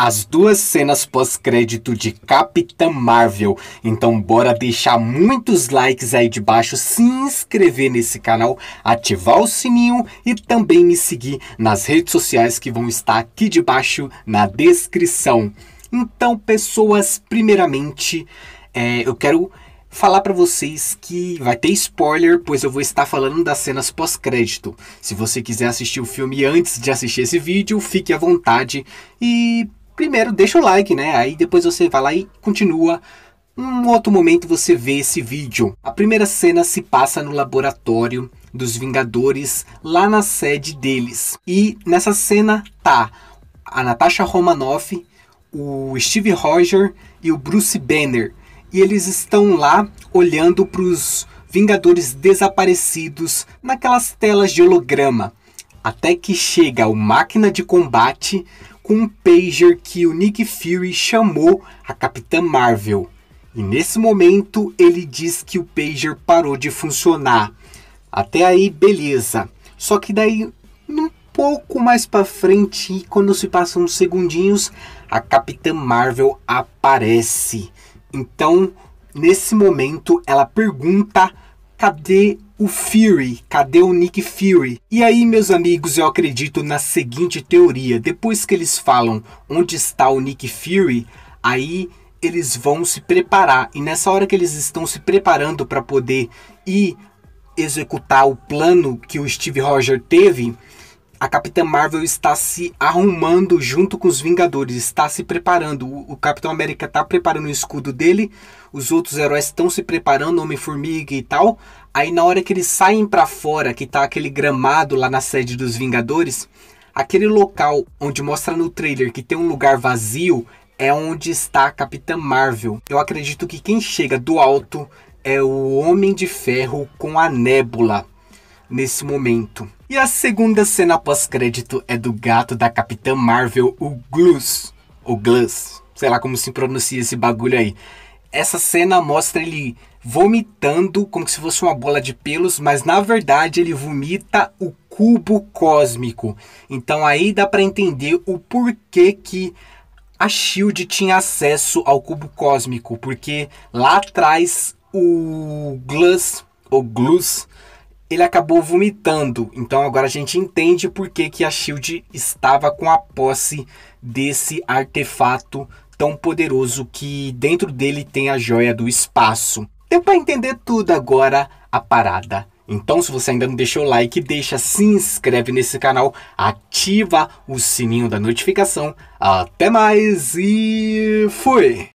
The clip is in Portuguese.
As duas cenas pós-crédito de Capitã Marvel. Então bora deixar muitos likes aí de baixo, se inscrever nesse canal, ativar o sininho e também me seguir nas redes sociais que vão estar aqui de baixo na descrição. Então, pessoas, primeiramente, é, eu quero falar para vocês que vai ter spoiler, pois eu vou estar falando das cenas pós-crédito. Se você quiser assistir o filme antes de assistir esse vídeo, fique à vontade e primeiro deixa o like, né? Aí depois você vai lá e continua. Um outro momento você vê esse vídeo. A primeira cena se passa no laboratório dos Vingadores, lá na sede deles. E nessa cena tá a Natasha Romanoff, o Steve Roger e o Bruce Banner. E eles estão lá olhando para os Vingadores desaparecidos naquelas telas de holograma. Até que chega o Máquina de Combate com um pager que o Nick Fury chamou a Capitã Marvel. E nesse momento ele diz que o pager parou de funcionar. Até aí, beleza. Só que daí, um pouco mais para frente, quando se passam uns segundinhos, a Capitã Marvel aparece. Então, nesse momento, ela pergunta: cadê o Fury. Cadê o Nick Fury? E aí, meus amigos, eu acredito na seguinte teoria: depois que eles falam onde está o Nick Fury, aí eles vão se preparar. E nessa hora que eles estão se preparando para poder ir executar o plano que o Steve Rogers teve, a Capitã Marvel está se arrumando junto com os Vingadores, está se preparando. O, o Capitão América está preparando o escudo dele, os outros heróis estão se preparando, Homem-Formiga e tal. Aí na hora que eles saem para fora, que tá aquele gramado lá na sede dos Vingadores, aquele local onde mostra no trailer que tem um lugar vazio é onde está a Capitã Marvel. Eu acredito que quem chega do alto é o Homem de Ferro com a Nébula nesse momento. E a segunda cena pós-crédito é do gato da Capitã Marvel, o Glus, o Glus, sei lá como se pronuncia esse bagulho aí essa cena mostra ele vomitando como se fosse uma bola de pelos, mas na verdade ele vomita o cubo cósmico. Então aí dá para entender o porquê que a Shield tinha acesso ao cubo cósmico, porque lá atrás o Glus, o Glus, ele acabou vomitando. Então agora a gente entende por que, que a Shield estava com a posse desse artefato tão poderoso que dentro dele tem a joia do espaço. Deu para entender tudo agora a parada. Então, se você ainda não deixou o like, deixa, se inscreve nesse canal, ativa o sininho da notificação. Até mais e fui!